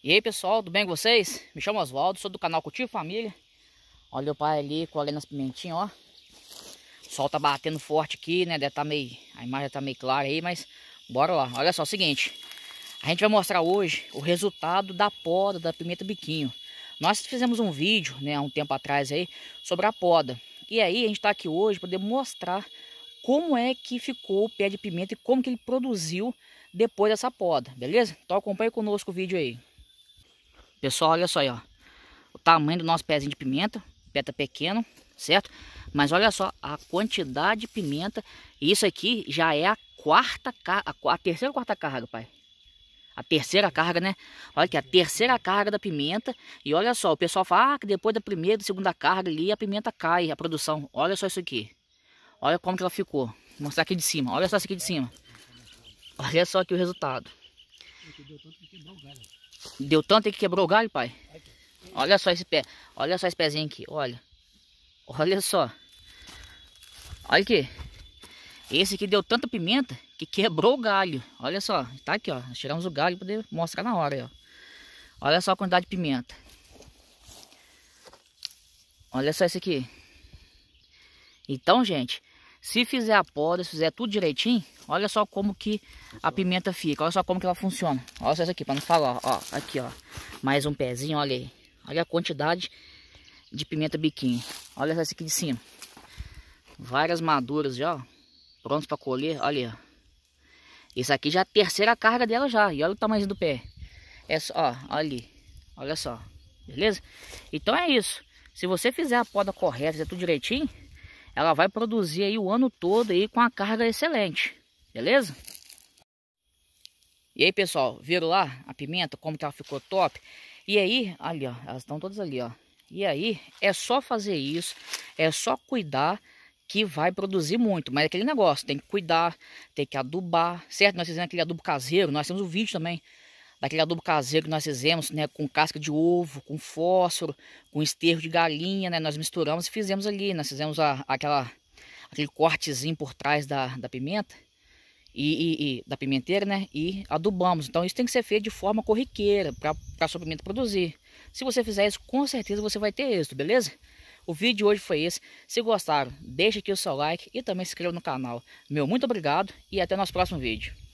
E aí pessoal, tudo bem com vocês? Me chamo Oswaldo, sou do canal Cultivo Família Olha o pai ali colhendo as pimentinhas, ó O sol tá batendo forte aqui, né? Deve tá meio... A imagem tá meio clara aí, mas bora lá Olha só, é o seguinte A gente vai mostrar hoje o resultado da poda da pimenta biquinho Nós fizemos um vídeo, né, há um tempo atrás aí Sobre a poda E aí a gente tá aqui hoje para poder mostrar como é que ficou o pé de pimenta e como que ele produziu depois dessa poda, beleza? Então acompanhe conosco o vídeo aí. Pessoal, olha só aí, ó. O tamanho do nosso pezinho de pimenta. Pé tá pequeno, certo? Mas olha só a quantidade de pimenta. Isso aqui já é a quarta carga, a terceira ou quarta carga, pai? A terceira carga, né? Olha que a terceira carga da pimenta. E olha só, o pessoal fala ah, que depois da primeira, e segunda carga ali, a pimenta cai, a produção. Olha só isso aqui. Olha como que ela ficou. Vou mostrar aqui de cima. Olha só isso aqui de cima. Olha só aqui o resultado. Deu tanto que quebrou o galho, pai. Olha só esse pé. Olha só esse pezinho aqui. Olha. Olha só. Olha aqui. Esse aqui deu tanta pimenta que quebrou o galho. Olha só. Tá aqui, ó. tiramos o galho para poder mostrar na hora, ó. Olha só a quantidade de pimenta. Olha só esse aqui. Então, gente, se fizer a poda, se fizer tudo direitinho, olha só como que a pimenta fica. Olha só como que ela funciona. Olha só isso aqui, para não falar, ó, aqui, ó. Mais um pezinho, olha aí. Olha a quantidade de pimenta biquinho. Olha essa aqui de cima. Várias maduras já, Prontos para colher, olha aí, ó. Isso aqui já é a terceira carga dela já. E olha o tamanho do pé. É só, ó, ali. Olha só. Beleza? Então é isso. Se você fizer a poda correta, fizer tudo direitinho, ela vai produzir aí o ano todo aí com a carga excelente, beleza? E aí pessoal, viram lá a pimenta, como que ela ficou top? E aí, ali ó, elas estão todas ali ó. E aí é só fazer isso, é só cuidar que vai produzir muito, mas é aquele negócio, tem que cuidar, tem que adubar, certo? Nós fizemos aquele adubo caseiro, nós temos o um vídeo também daquele adubo caseiro que nós fizemos, né, com casca de ovo, com fósforo, com esterro de galinha, né, nós misturamos e fizemos ali, nós fizemos a, aquela, aquele cortezinho por trás da, da pimenta, e, e, e, da pimenteira, né, e adubamos. Então isso tem que ser feito de forma corriqueira, para a sua pimenta produzir. Se você fizer isso, com certeza você vai ter êxito, beleza? O vídeo de hoje foi esse. Se gostaram, deixa aqui o seu like e também se inscreva no canal. Meu muito obrigado e até nosso próximo vídeo.